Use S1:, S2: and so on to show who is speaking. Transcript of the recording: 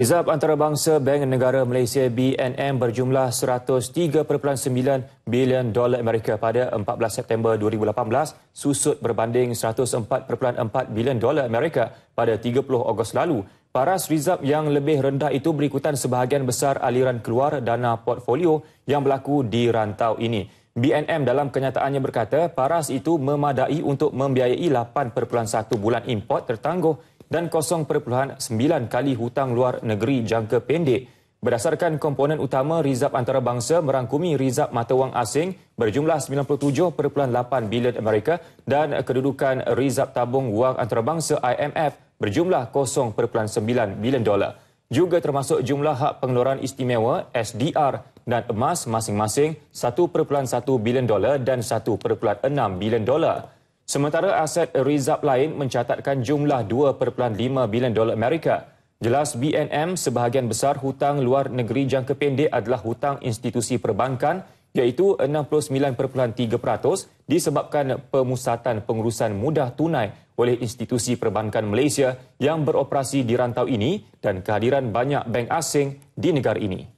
S1: Hizab antarabangsa Bank Negara Malaysia BNM berjumlah 103.9 bilion dolar Amerika pada 14 September 2018 susut berbanding 104.4 bilion dolar Amerika pada 30 Ogos lalu. Paras rizab yang lebih rendah itu berikutan sebahagian besar aliran keluar dana portfolio yang berlaku di rantau ini. BNM dalam kenyataannya berkata paras itu memadai untuk membiayai 8.1 bulan import tertangguh dan 0.9 kali hutang luar negeri jangka pendek. Berdasarkan komponen utama rizab antarabangsa merangkumi rizab mata wang asing berjumlah 97.8 bilion Amerika dan kedudukan rizab tabung wang antarabangsa IMF berjumlah 0.9 bilion dolar. Juga termasuk jumlah hak pengeluaran istimewa SDR dan emas masing-masing 1.1 bilion dolar dan 1.6 bilion dolar. Sementara aset Rizab lain mencatatkan jumlah 2.5 bilion dolar Amerika. Jelas BNM sebahagian besar hutang luar negeri jangka pendek adalah hutang institusi perbankan iaitu 69.3% disebabkan pemusatan pengurusan mudah tunai oleh institusi perbankan Malaysia yang beroperasi di rantau ini dan kehadiran banyak bank asing di negara ini.